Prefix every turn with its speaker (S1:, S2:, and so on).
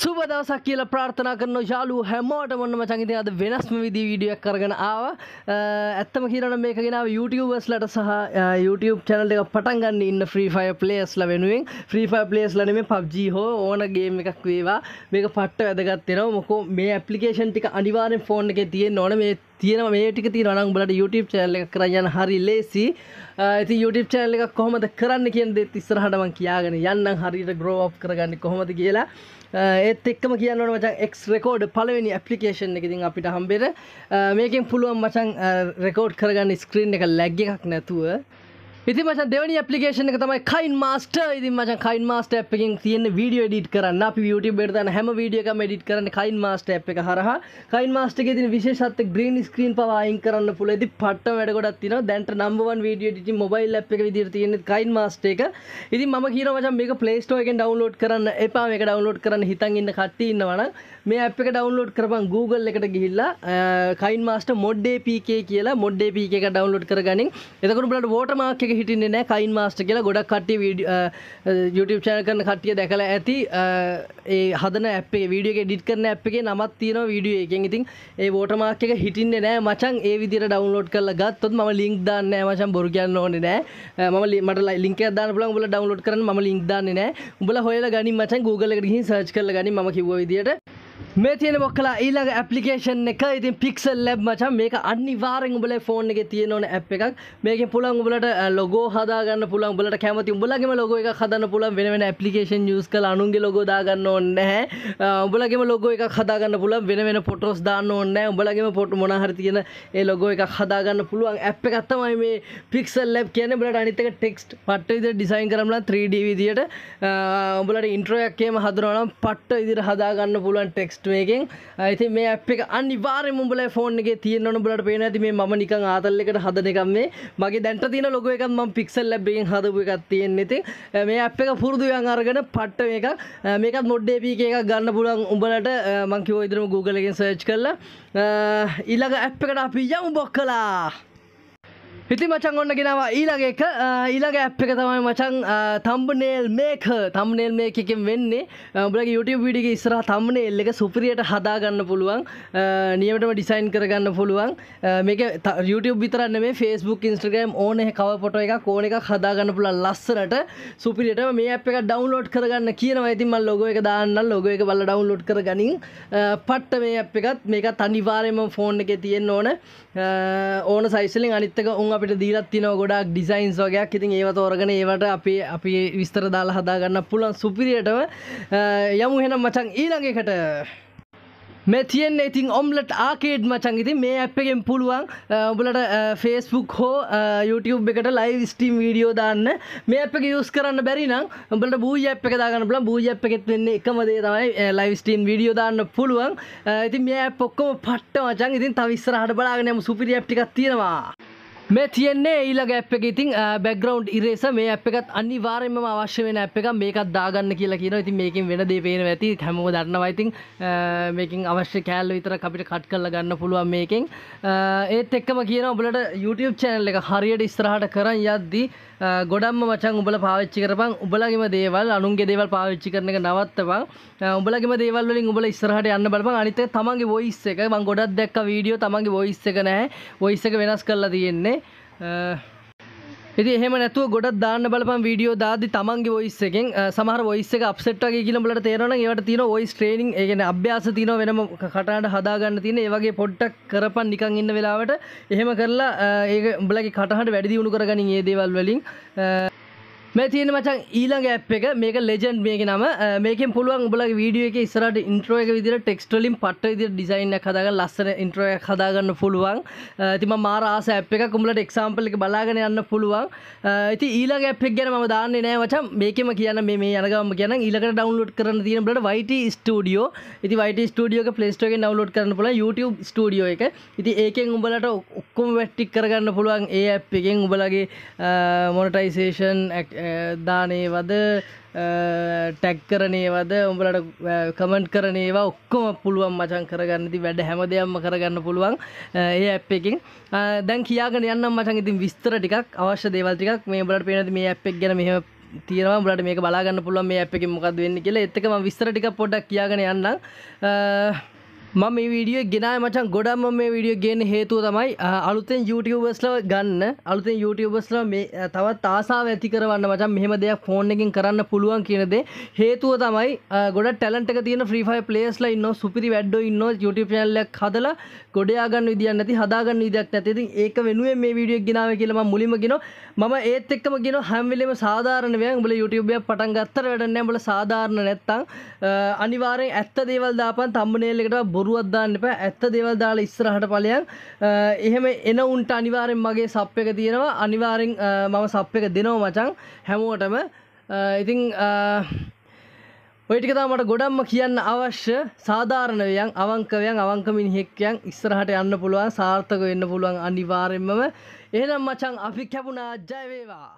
S1: සුබ දවසක් කියලා ප්‍රාර්ථනා කරන යාලු හැමෝට මොන්න මචං ඉතින් අද වෙනස්ම විදිහේ වීඩියෝ එකක් අරගෙන ආවා ඇත්තම කියනවනම් මේක ගෙනාව YouTubersලට සහ YouTube channel එක පටන් ගන්න ඉන්න Free Fire playersලා වෙනුවෙන් Free Fire playersලා නෙමෙයි PUBG හෝ ඕන ගේම් එකක් වේවා මේක පට්ට වැදගත් වෙනවා මොකෝ මේ application ටික අනිවාර්යෙන් phone එකේ තියෙන්න ඕන මේ තියෙන මේ ටික තියෙනවා නම් උඹලට YouTube channel එක කරන් යන්න හරි ලේසි. ඉතින් YouTube channel එක කොහොමද කරන්න කියන දේත් ඉස්සරහට මම කියාගෙන යන්නම් හරියට grow up කරගන්නේ කොහොමද කියලා. ඒත් එක්කම කියන්න ඕන මචං X record පළවෙනි application එක ඉතින් අපිට හම්බෙර මේකෙන් පුළුවන් මචං රෙකෝඩ් කරගන්න ස්ක්‍රීන් එක ලැග් එකක් නැතුව ඉති මචන් දෙවනි ඇපිේෂන එක තමයි කයින් මස්ට ඉති මචන් කයින් මස්ට ඇ් එකෙන් තියන්න වීඩියෝ ඩිට කරන්න අපි ියට බෙරදන හැම වීඩියක ඩිට කරන කයින් මස්ට ඇ් එක හරහ කයින් මස්ට ති විශේෂත්ත ග්‍රීන් ස්ක්‍රීන් පවායින් කරන්න පුලෙදි පට්ට වැඩගොඩත් තින දැන්ට නම්බවන් වීඩියෝ ඩිටි මොබයිල් ඇ් එක විදිර තියන්න කයින් මස්ට එක ඉති ම කියර මචන් මේක පලේස්ටෝ එකෙන් ඩවන්ලෝඩ් කරන්න එපා මේක ඩවන්ලෝඩ් කරන්න හිතන් ඉන්න කට්ටඉන්නවන මේ අප් එක ඩවන්ලෝඩ් කරපන් Google එකට ගිහිල්ලා කයින් මස්ට මොඩ්ඩේ පක කියලා මොඩ්ඩේ පක ඩවන්ලෝඩ් කරගනින් එතකට බලට ෝටමාක එක හිටින්නේ නෑ කයින් මාස්ට කියලා ගොඩක් කට්ටිය YouTube චැනල් කරන කට්ටිය දැකලා ඇති ඒ හදන ඇප් එක වීඩියෝ එක එඩිට් කරන ඇප් එකේ නමක් තියෙනවා වීඩියෝ එකෙන් ඉතින් ඒ වෝටර් මාක් එක හිටින්නේ නෑ මචං ඒ විදිහට ඩවුන්ලෝඩ් කරලා ගත්තොත් මම ලින්ක් දාන්නේ නෑ මචං බොරු කියන්න ඕනේ නෑ මම මට ලින්ක් එකක් දාන්න පුළුවන් උඹලා ඩවුන්ලෝඩ් කරන්න මම ලින්ක් දාන්නේ නෑ උඹලා හොයලා ගනින් මචං Google එකට ගිහින් සර්ච් කරලා ගනින් මම කිව්ව විදිහට මේ තියෙන මොක්කලා ඊළඟ ඇපලිකේෂන් එක ඉතින් පික්සල් ලැබ් මචන් මේක අනිවාරෙන් උඹලේ ෆෝන් එක තියෙන ඕන ඇප් එකක් මේකෙන් පුළුවන් උඹලට ලොගෝ හදාගන්න පුළුවන් උඹලට කැමති උඹලගේම ලොගෝ එකක් හදන්න පුළුවන් වෙන වෙන ඇප්ලිකේෂන් යූස් කරලා අනුන්ගේ ලොගෝ දාගන්න ඕනේ නැහැ උඹලගේම ලොගෝ එකක් හදාගන්න පුළුවන් වෙන වෙන ෆොටෝස් දාන්න ඕනේ නැහැ උඹලගේම ෆොටෝ මොන හරි තියෙන ඒ ලොගෝ එකක් හදාගන්න පුළුවන් ඇප් එකක් තමයි මේ පික්සල් ලැබ් කියන්නේ උඹලට අනිත් එක ටෙක්ස්ට් පට්ට විදිහට ඩිසයින් කරලා 3D විදිහට උඹලට ඉන්ට්‍රෝ එකක් එහෙම හදනවා නම් පට්ට විදිහට හදාගන්න පුළුවන් ටෙක්ස්ට් ටෙස්ටුවකින් ඇති මේ අප එක අනිවාර මුඹල ෆෝන්ගේ තියනන බලට පේන ඇති මේ ම නිකං ආතල්ලකට හදනකම් මේ මගේ දැන්ට තියන ලොක එකක් ම පික්සල් ලැබෙන් හදපු එකක් තියෙන් නෙති මේ අප එක පුරදුයන් අරගෙන පට්ට එක මේකත් මොඩ්ඩේපී එක ගන්න පුලන් උඹලට මංකිවෝයිදරම Googleගෙන් සර්ච් කරලා ඊළඟ ඇප් එකට අපි යමු බොක් කලා ඉති මචන් ඔන්න ගෙනවා ඊළඟ එක ඊළඟ ඇප් එක තමයි මචන් තම්බනේල් මේක තම්නේල් මේකකින් වෙන්නේ උඹලගේ YouTube වීඩියෝ එකේ ඉස්සරහා තම්නේල් එක සුපිරියට හදා ගන්න පුළුවන් නියමටම ඩිසයින් කරගන්න පුළුවන් මේක YouTube විතරක් නෙමෙයි Facebook Instagram ඕන කව ෆොටෝ එකක් ඕන එකක් හදා ගන්න පුළුවන් ලස්සනට සුපිරියට මේ ඇප් එක ඩවුන්ලෝඩ් කරගන්න කියනවා ඉතින් මම ලොගෝ එක දාන්නම් ලොගෝ එක බලලා ඩවුන්ලෝඩ් කරගනින් පට්ට මේ ඇප් එකත් මේකත් අනිවාර්යයෙන්ම ෆෝන් එකේ තියෙන්න ඕන ඕන සයිස්ලින් අනිත් එක උන් අපිට අපිට දීලත් තින ගොඩක් ඩිසයින්ස් වගේයක් ඉතින් ඒව තෝරගෙන ඒවට අපි අපි විස්තර දාලා හදාගන්න පුළන් සුපිරියටව යමු හෙනම් මචන් ඊළඟකට මේ තියෙන් ඉතින් ඔම්ලට ආකේඩ් මචන් ඉතින් මේ ඇප් එකෙන් පුළුවන් ඔබලට ෆේස්බුක් හෝ YouTube එකට ලයිව් ස්ටීම් වීඩියෝ දාන්න මේ ඇප් එක යූස් කරන්න බැරි නම් ඔබලට බූයි ඇප් එක දාගන්න පුළුවන් බූයි ඇප් එකෙත් වෙන්නේ එකම දේ තමයි ලයිව් ස්ටීම් වීඩියෝ දාන්න පුළුවන් ඉතින් මේ ඇප් ඔක්කොම පට්ට මචන් ඉතින් තව ඉස්සරහට බලාගෙන යමු සුපිරි ඇප් ටිකක් තියෙනවා මේ තියෙන්නේ ඊළඟ ඇප් එක ඉතින් බැග්‍රවන්් ඉරේස මේ අප එකත් අනිවාරයම අවශ්‍ය වෙන අප එක මේකත් දාගන්න කියලා කියන ඉතින් මේකින් වෙන දේ පේන ඇති හැමෝ දන්නවයිතින් මේකින් අවශ්‍ය කෑල්ල විතර අපිට කට් කරල ගන්න පුළුවන් මේකින් ඒත් එක්කම කියන ඔබලට YouTube චැනල් එක හරියට ඉස්රහට කරන්න යද්දී ගොඩම්ම මචන් උඹල පාවිච්චි කරපන් උඹලගේම දේවල් අනුන්ගේ දේවල් පාවිච්චි කරන එක නවත්තපන් උඹලගේම දේවල් වලින් උඹල ඉස්සරහට යන්න බලපන් අනිත් එක තමන්ගේ වොයිස් එක මම ගොඩක් දැක්ක වීඩියෝ තමන්ගේ වොයිස් එක නැහැ වොයිස් එක වෙනස් කරලා තියෙන්නේ ඉති එහෙම නැතුව ගොඩක් දාන්න බලපන් වීඩියෝ දාදි තමන්ගේ වොයිස් එකෙන් සමහර වොයිස් එක අප්සෙට් වගේ කියලා උඹලට තේරෙනවා නම් ඒවට තියෙන වොයිස් ට්‍රේනින් ඒ කියන්නේ අභ්‍යාස තියෙනවා වෙනම කටහඬ හදා ගන්න තියෙන ඒ වගේ පොඩ්ඩක් කරපන් නිකන් ඉන්න වෙලාවට එහෙම කරලා ඒක උඹලගේ කටහඬ වැඩි දියුණු කරගනින් මේ දේවල් වලින් මේ තියෙන මචං ඊළඟ ඇප් එක මේක ලෙජන්ඩ් මේක නම මේකෙන් පුළුවන් උඹලගේ වීඩියෝ එකේ ඉස්සරහට ඉන්ට්‍රෝ එක විදිහට ටෙක්ස්ට් වලින් පට්ට විදිහට ඩිසයින් එකක් හදාගන්න ලස්සන ඉන්ට්‍රෝ එකක් හදාගන්න පුළුවන් ඉතින් මම මාර ආස ඇප් එකක් උඹලට එක්සැම්පල් එක බලාගෙන යන්න පුළුවන් ඉතින් ඊළඟ ඇප් එක ගැන මම දාන්නේ නෑ මචං මේකෙම කියන්න මේ මේ යන ගමම කියන්නම් ඊළඟට ඩවුන්ලෝඩ් කරන්න තියෙන උඹලට YT Studio ඉතින් YT Studio එක Play Store එකෙන් ඩවුන්ලෝඩ් කරන්න පුළුවන් YouTube Studio එක ඉතින් ඒකෙන් උඹලට ඔක්කොම වැට්ටික් කරගන්න පුළුවන් ඒ ඇප් එකෙන් උඹලගේ මොනටයිසේෂන් දානේවද ටැක් කරනේවද උඹලට කමෙන්ට් කරනේවා ඔක්කොම පුළුවන් මචන් කරගන්නති වැඩ හැම දෙයක්ම කරගන්න පුළුවන් ඒ ඇ් එකින් දැන් කියාගෙන යන්නම් මචන් ඉතින් විස්තර ටිකක් අවශ්‍ය දේවල් ටිකක් මේ බලට පේනති මේ ඇ් එක් ගැන මෙහම තියෙනවා බලට මේක බලාගන්න පුළුවන් මේ ඇ් එකෙන් මොකක්ද වෙන්න කියලා එත්තකම විස්තර ටික පොඩක් කියාගෙන යන්නම් මම මේ වීඩියෝ ගෙනා මචන් ගොඩම්ම මේ වීඩියෝ ගෙන හේතුව තමයි අලුතෙන් YouTubeස්ල ගන්න අලුතෙන් YouTubeස්ල මේ තවත් ආසාාව ඇති කරවන්න මචන් මෙහම දෙයක් ෆෝන් එකින් කරන්න පුළුවන් කියනදේ හේතුව තමයි ගොඩ ටැලට තියන ්‍රීෆයි පලේස්ලා ඉන්න සුපිරි වැඩ්ඩ ඉන්න YouTube ැල්ලක් හදලා ගොඩයාගන්න විදිියන්න ඇති හදාගන්න විදයක් නැතිති ඒක වෙනුවේ මේ වීඩියෝ ගෙනාව කියලම මුලිම ගෙන මම ඒත් එක්කම ගෙන හැම්විලම සාධාරනවය බල YouTubeය පටන් ගත්තර වැඩන්න බල සාධාරණ නැත්තං අනිවාරෙන් ඇත්ත දේවල් දාපන් තම්බනේල්ලෙට බො බොරුවත් දාන්න එපා ඇත්ත දේවල් දාලා ඉස්සරහට ඵලයන් එහෙම එන උන්ට අනිවාර්යෙන් මගේ සප් එක තියෙනවා අනිවාර්යෙන් මම සප් එක දෙනවා මචං හැමෝටම ඉතින් ඔයිටික මට ගොඩම්ම කියන්න අවශ්‍ය සාධාරණවයන් අවංකවයන් අවංක මිනිහෙක්කයන් ඉස්සරහට යන්න පුළුවන් සාර්ථක වෙන්න පුළුවන් අනිවාර්යෙන්ම එහෙනම් මචං අපි කැපුණා ජය වේවා